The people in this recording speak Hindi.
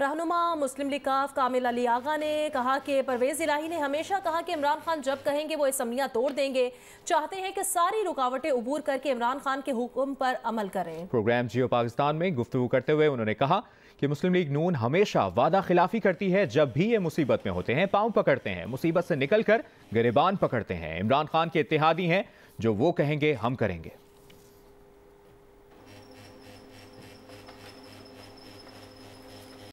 रहनुमा मुस्लिम लीग कामिल अली आगा ने कहा कि परवेज़ इलाही ने हमेशा कहा कि इमरान खान जब कहेंगे वो इसम्बलियाँ तोड़ देंगे चाहते हैं कि सारी रुकावटें उबूर करके इमरान खान के हुक्म पर अमल करें प्रोग्राम जियो पाकिस्तान में गुफ्तु करते हुए उन्होंने कहा कि मुस्लिम लीग नून हमेशा वादा खिलाफी करती है जब भी ये मुसीबत में होते हैं पाँव पकड़ते हैं मुसीबत से निकल कर गिरबान पकड़ते हैं इमरान खान के इतिहादी हैं जो वो कहेंगे हम करेंगे